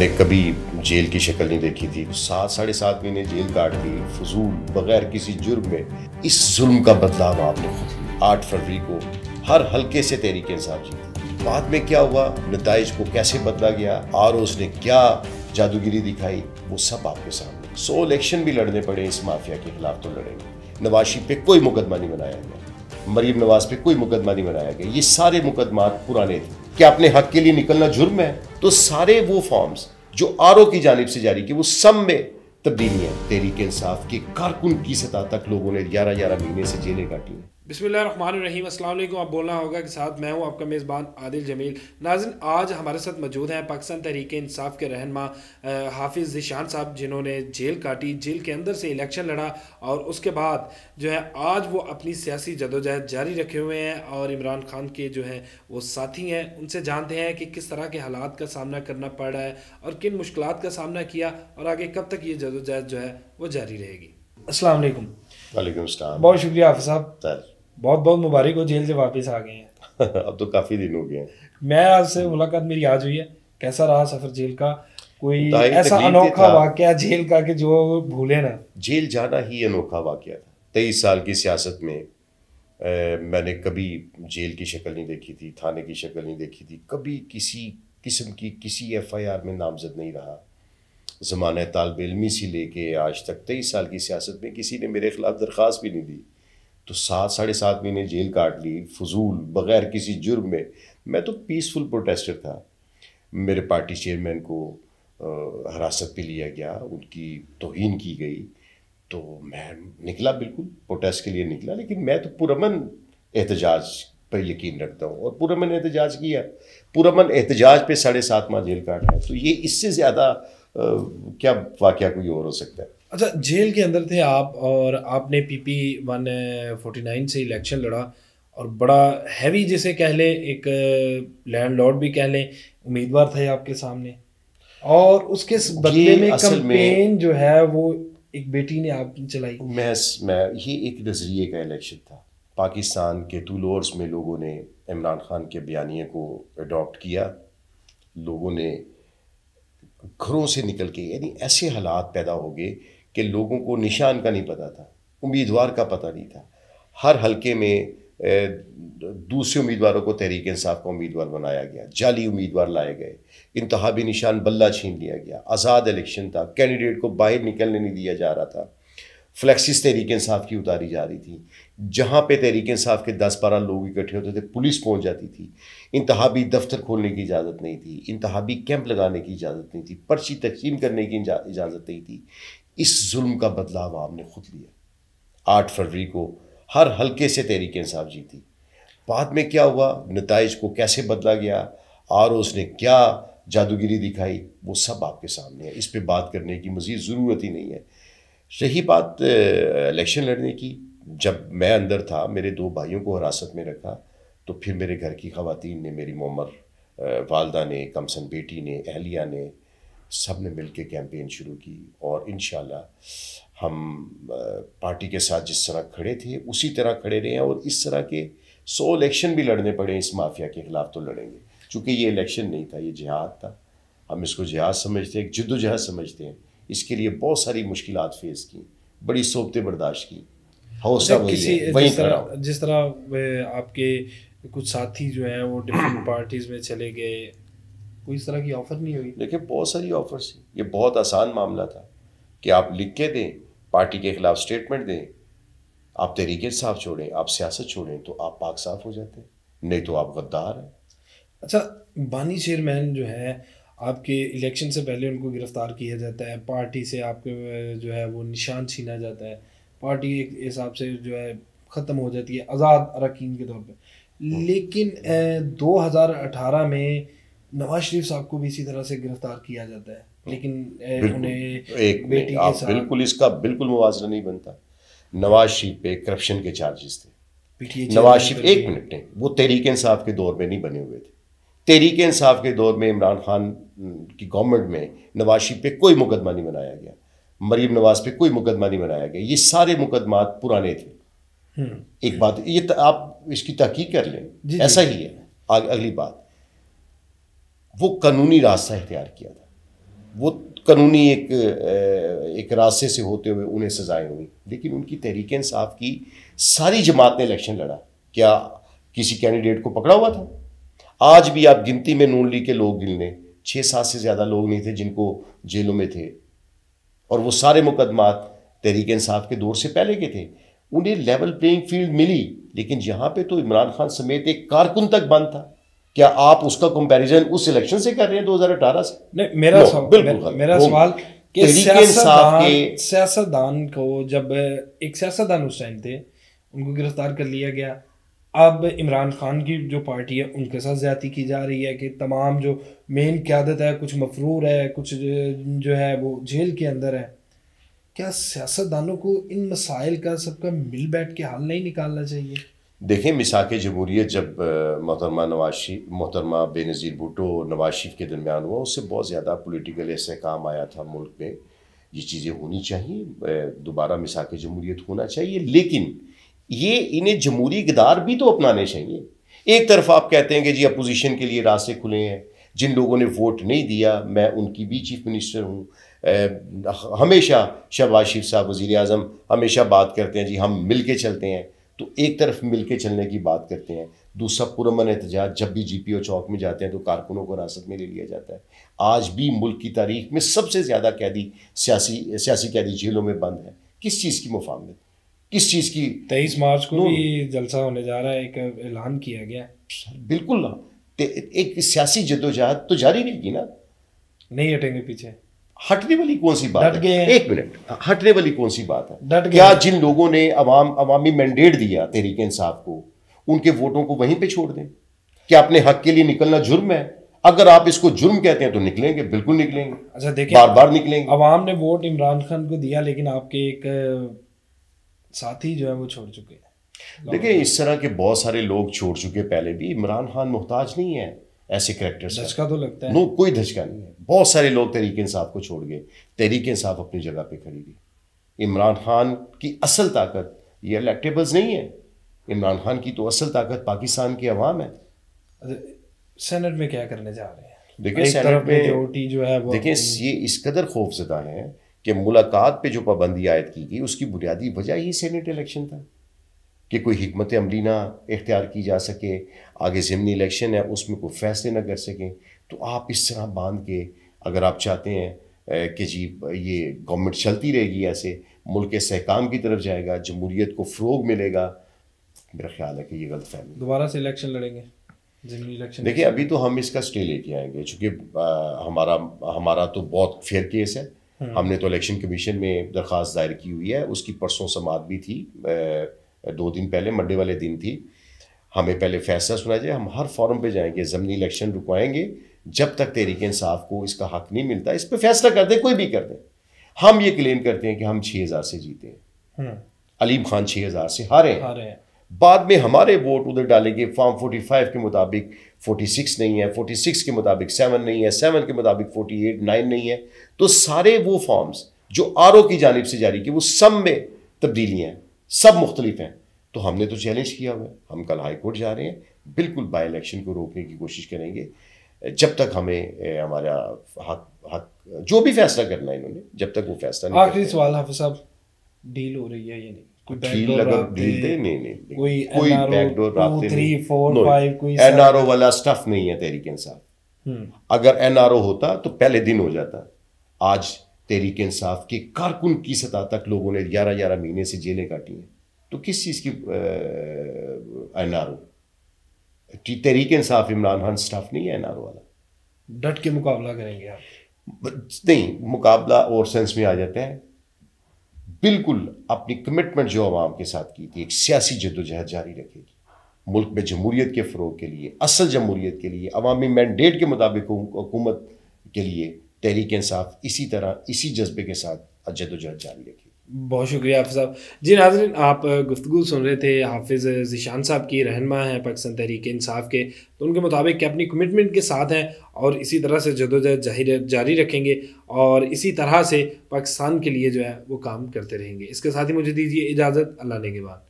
मैंने कभी जेल की शक्ल नहीं देखी थी सात साढ़े सात महीने जेल काट दी फजूल बगैर किसी जुर्म में इस जुल्म का बदलाव आपने आठ फरवरी को हर हल्के से के इंसाफ जीती बाद में क्या हुआ नतज को कैसे बदला गया आर ने क्या जादूगिरी दिखाई वो सब आपके सामने सो इलेक्शन भी लड़ने पड़े इस माफिया के खिलाफ तो लड़ेंगे नवाशी पे कोई मुकदमा नहीं बनाया गया मरीम नवाज पे कोई मुकदमा नहीं बनाया गया ये सारे मुकदमा पुराने थे कि अपने हक के लिए निकलना जुर्म है तो सारे वो फॉर्म्स जो आर की जानब से जारी किए वो सब में तब्दीलियाँ तहरीक इंसाफ के कारकुन की सतह तक लोगों ने ग्यारह ग्यारह महीने से जेलें काटी हैं बिसमिल्ल रहीम अल्लाम आप बोलना होगा कि साथ मैं हूँ आपका मेज़बान आदिल जमील नाजिन आज हमारे साथ मौजूद हैं पाकिस्तान तहरीक इंसाफ के रहनमा हाफिज़ जिशान साहब जिन्होंने जेल काटी जेल के अंदर से इलेक्शन लड़ा और उसके बाद जो है आज वो अपनी सियासी जदोजहद जारी रखे हुए हैं और इमरान खान के जो हैं वो साथी हैं उनसे जानते हैं कि किस तरह के हालात का सामना करना पड़ रहा है और किन मुश्किल का सामना किया और आगे कब तक ये जदोजहद जो है वो जारी रहेगी असलम वालेकुम बहुत शुक्रिया हाफ साहब बहुत बहुत मुबारक हो जेल से वापस आ गए हैं अब तो काफ़ी दिन हो गए हैं मैं आपसे मुलाकात मेरी आज हुई है कैसा रहा सफ़र जेल का कोई तो ऐसा अनोखा हाँ। वाक्य जेल का कि जो भूले ना जेल जाना ही अनोखा वाक्य था तेईस साल की सियासत में ए, मैंने कभी जेल की शक्ल नहीं देखी थी थाने की शक्ल नहीं देखी थी कभी किसी किस्म की किसी एफआईआर में नामजद नहीं रहा जमान तालब इलमी से लेके आज तक तेईस साल की सियासत में किसी ने मेरे खिलाफ दरख्वास्त भी नहीं दी तो सात साढ़े सात महीने जेल काट ली फजूल बग़ैर किसी जुर्म में मैं तो पीसफुल प्रोटेस्टर था मेरे पार्टी चेयरमैन को आ, हरासत पे लिया गया उनकी तोहन की गई तो मैं निकला बिल्कुल प्रोटेस्ट के लिए निकला लेकिन मैं तो पुरमन एहतजाज पर यकीन रखता हूँ और पुरमन एहतजाज किया पुरमन एहतजाज पे साढ़े सात माह जेल काट है तो ये इससे ज़्यादा क्या वाक़ कोई और हो सकता है अच्छा जेल के अंदर थे आप और आपने P P one forty nine से इलेक्शन लड़ा और बड़ा हैवी जिसे कह लें एक लैंड लॉर्ड भी कह लें उम्मीदवार थे आपके सामने और उसके बदले में कैंपेन जो है वो एक बेटी ने आपकी चलाई मैं मैं ये एक नज़रिए का इलेक्शन था पाकिस्तान के टूलोर्स में लोगों ने इमरान खान के बयानी को अडोप्ट किया लोगों ने घरों से निकल के यानी ऐसे हालात पैदा हो गए कि लोगों को निशान का नहीं पता था उम्मीदवार का पता नहीं था हर हलके में दूसरे उम्मीदवारों को तहरीक इंसाफ का उम्मीदवार बनाया गया जाली उम्मीदवार लाए गए इंतहाबी निशान बल्ला छीन लिया गया आज़ाद इलेक्शन था कैंडिडेट को बाहर निकलने नहीं दिया जा रहा था फ्लैक्सिस तहरीक इंसाफ की उतारी जा रही थी जहाँ पे तहरीक इंसाफ के दस बारह लोग इकट्ठे होते थे पुलिस पहुँच जाती थी इंतहाबी दफ्तर खोलने की इजाज़त नहीं थी इंतहाबी कैंप लगाने की इजाज़त नहीं थी पर्ची तकसीम करने की इजाज़त नहीं थी इस जुल्म का बदलाव आपने खुद लिया आठ फरवरी को हर हल्के से तहरीक इंसाफ जीती बाद में क्या हुआ नतज को कैसे बदला गया आर उसने क्या जादूगिरी दिखाई वो सब आपके सामने है इस पर बात करने की मज़ीद ज़रूरत ही नहीं है रही बात इलेक्शन लड़ने की जब मैं अंदर था मेरे दो भाइयों को हिरासत में रखा तो फिर मेरे घर की खातन ने मेरी मोमर वालदा ने कमसन बेटी ने अहलिया ने सब ने मिल के कैंपेन शुरू की और इन हम पार्टी के साथ जिस तरह खड़े थे उसी तरह खड़े रहे हैं और इस तरह के सौ इलेक्शन भी लड़ने पड़े इस माफिया के खिलाफ तो लड़ेंगे चूँकि ये इलेक्शन नहीं था ये जिहाद था हम इसको जिहाद समझते हैं जद्दोजहद समझते हैं इसके लिए बहुत सारी मुश्किल फेस की बड़ी सोबते बर्दाश्त की हौसला वही वही तरह जिस तरह आपके कुछ साथी जो हैं वो डिफरेंट पार्टीज़ में चले गए कोई इस तरह की ऑफर नहीं हुई देखिए बहुत सारी ऑफर थी ये बहुत आसान मामला था कि आप लिख के दें पार्टी के खिलाफ स्टेटमेंट दें आप तहरीके साफ छोड़ें आप सियासत छोड़ें तो आप पाक साफ हो जाते नहीं तो आप गद्दार हैं अच्छा बानी चेयरमैन जो है आपके इलेक्शन से पहले उनको गिरफ्तार किया जाता है पार्टी से आपके जो है वो निशान छीना जाता है पार्टी एक हिसाब से जो है ख़त्म हो जाती है आज़ाद अरकान के तौर पर हम्म। लेकिन 2018 में नवाज शरीफ साहब को भी इसी तरह से गिरफ्तार किया जाता है हम्म। लेकिन उन्हें एक बेटी के साथ बिल्कुल इसका बिल्कुल मुआवजा नहीं बनता नवाज शरीफ पे करप्शन के चार्जेस थे नवाज शरीफ एक मिनट ने वो तहरीक इंसाफ के दौर में नहीं बने हुए थे तहरीक इंसाफ के दौर में इमरान खान की गवर्नमेंट में नवाज शरीफ पे कोई मुकदमा नहीं बनाया गया मरीम नवाज पे कोई मुकदमा नहीं बनाया गया ये सारे मुकदमा पुराने थे हम्म। एक बात ये आप इसकी तहकीक कर लें ऐसा ही है अगली बात वो कानूनी रास्ता इख्तियार किया था वो कानूनी एक एक रास्ते से होते हुए उन्हें सजाएं हुई लेकिन उनकी तहरीक इंसाफ की सारी जमात ने इलेक्शन लड़ा क्या किसी कैंडिडेट को पकड़ा हुआ था आज भी आप गिनती में नून लीग के लोग गिन लें छः सात से ज़्यादा लोग नहीं थे जिनको जेलों में थे और वो सारे मुकदमात तहरीक इंसाफ के दौर से पहले के थे उन्हें लेवल प्लेइंग फील्ड मिली लेकिन यहाँ पे तो इमरान खान समेत एक कारकुन तक बंद था क्या आप उसका कंपैरिजन उस इलेक्शन से कर रहे हैं 2018 से नहीं मेरा बिल्कुल मेरा हाँ, सवाल कि सियासतदान सियासतदान को जब एक सियासतदान उस टाइम थे उनको गिरफ्तार कर लिया गया अब इमरान खान की जो पार्टी है उनके साथ ज्यादा की जा रही है कि तमाम जो मेन क्यादत है कुछ मफरूर है कुछ जो है वो जेल के अंदर है क्या सियासतदानों को इन मसाइल का सबका मिल बैठ के हल नहीं निकालना चाहिए देखें मिसाक जमूरीत जब मोहतरमा नवाशी मोहतरमा बेनज़ीर भुटो और नवाज शरीफ के दरमियान हुआ उससे बहुत ज़्यादा पोलिटिकल ऐसे काम आया था मुल्क में ये चीज़ें होनी चाहिए दोबारा मिसाक जमहूरीत होना चाहिए लेकिन ये इन्हें जमहूरी इकदार भी तो अपनाने चाहिए एक तरफ आप कहते हैं कि जी अपोजिशन के लिए रास्ते खुले हैं जिन लोगों ने वोट नहीं दिया मैं उनकी भी चीफ मिनिस्टर हूँ हमेशा शहबाज शरीफ साहब वज़ी अजम हमेशा बात करते हैं जी हम मिल के चलते हैं तो एक तरफ मिलके चलने की बात करते हैं दूसरा पुरमन एहतजाज जब भी जी चौक में जाते हैं तो कारकुनों को रास्त में ले लिया जाता है आज भी मुल्क की तारीख में सबसे ज़्यादा कैदी सियासी सियासी कैदी जेलों में बंद है किस चीज़ की मुफामत किस चीज़ की तेईस मार्च को भी जलसा होने जा रहा है एक ऐलान किया गया बिल्कुल ना एक सियासी जदोजहद तो जारी रहेगी ना नहीं हटेंगे पीछे हटने वाली कौन सी बात है एक मिनट हटने वाली कौन सी बात है क्या जिन लोगों ने अवाम अवामी मैंडेट दिया तहरीक इंसाफ को उनके वोटों को वहीं पे छोड़ दें क्या अपने हक के लिए निकलना जुर्म है अगर आप इसको जुर्म कहते हैं तो निकलेंगे बिल्कुल निकलेंगे अच्छा देखिए बार बार निकलेंगे अवाम ने वोट इमरान खान को दिया लेकिन आपके एक साथी जो है वो छोड़ चुके हैं देखिए इस तरह के बहुत सारे लोग छोड़ चुके पहले भी इमरान खान मोहताज नहीं है ऐसे करेक्टर्स धचका तो लगता है नो कोई धचका नहीं है बहुत सारे लोग तहरीक इंसाफ को छोड़ गए तहरीक इंसाफ अपनी जगह पर खड़ी गई इमरान खान की असल ताकत ये इलेक्टेबल्स नहीं है इमरान खान की तो असल ताकत पाकिस्तान की आवाम है सेनेट में क्या करने जा रहे हैं देखिए सेनेट में जो है देखिए ये इस कदर खौफजदा है कि मुलाकात पे जो पाबंदी आयद की गई उसकी बुनियादी वजह ही सेनेट इलेक्शन था कि कोई हमत अमली ना इख्तियार की जा सके आगे ज़मनी इलेक्शन है उसमें कोई फैसले ना कर सकें तो आप इस तरह बांध के अगर आप चाहते हैं कि जी ये गवर्नमेंट चलती रहेगी ऐसे मुल्क सहकाम की तरफ जाएगा जमहूरीत को फ़रोग मिलेगा मेरा ख्याल है कि ये गलत फहमी दोबारा से इलेक्शन लड़ेंगे इलेक्शन देखिए अभी तो हम इसका स्टे लेके आएंगे चूँकि हमारा हमारा तो बहुत फेयर केस है हम्म। हमने तो इलेक्शन कमीशन में दरख्वास्त दायर की हुई है उसकी परसों समात भी थी दो दिन पहले मंडे वाले दिन थी हमें पहले फैसला सुना जाए हम हर फॉरम पे जाएंगे जमनी इलेक्शन रुकवाएंगे जब तक तहरीक इंसाफ को इसका हक नहीं मिलता इस पर फैसला कर दे कोई भी कर दे हम ये क्लेम करते हैं कि हम छह हज़ार से जीते हैं हम्म। अलीम खान छह हज़ार से हारे हैं हारे हैं बाद में हमारे वोट उधर डाले गए फॉर्म फाइव के मुताबिक फोर्टी सिक्स नहीं है फोर्टी सिक्स के मुताबिक सेवन नहीं है सेवन के मुताबिक फोर्टी एट नाइन नहीं है तो सारे वो फॉर्म्स जो आर की जानब से जारी किए वो सब में तब्दीलियाँ हैं सब मुख्तलिफ हैं तो हमने तो चैलेंज किया हुआ हम कल हाई कोर्ट जा रहे हैं बिल्कुल बाई इलेक्शन को रोकने की कोशिश करेंगे जब तक हमें हमारा हक हक जो भी फैसला करना है इन्होंने जब तक वो फैसला नहीं आखिरी सवाल हाफि साहब डील हो रही है या नहीं डील अगर डील दे नहीं नहीं नहीं कोई बैकडोर रास्ते एनआरओ वाला स्टफ नहीं है तहरीक इंसाफ हम्म। अगर एनआरओ होता तो पहले दिन हो जाता आज तहरीक इंसाफ के कारकुन की सतह तक लोगों ने ग्यारह ग्यारह महीने से जेलें काटी हैं तो किस चीज़ की N R O Tehreek Insaf Imran Khan staff नहीं है एन आर ओ वाला डट के मुकाबला करेंगे आप नहीं मुकाबला और सेंस में आ जाता है बिल्कुल अपनी कमिटमेंट जो आवाम के साथ की थी एक सियासी जदोजहद जारी रखेगी मुल्क में जमहूरीत के फ़रोग के लिए असल जमहूरीत के लिए अवामी मैंडेट के मुताबिक हुकूमत के लिए तहरीक इंसाफ इसी तरह इसी जज्बे के साथ जदोजहद जारी रखी बहुत शुक्रिया हाफिज़ साहब जी नाजरन आप गुफ्तु सुन रहे थे हाफिज़ ज़िशान साहब की रहनमा हैं पाकिस्तान तहरीक इंसाफ के तो उनके मुताबिक कि अपनी कमिटमेंट के साथ हैं और इसी तरह से जदोजहद जारी रखेंगे और इसी तरह से पाकिस्तान के लिए जो है वो काम करते रहेंगे इसके साथ ही मुझे दीजिए इजाज़त अल्लाह ने के बाद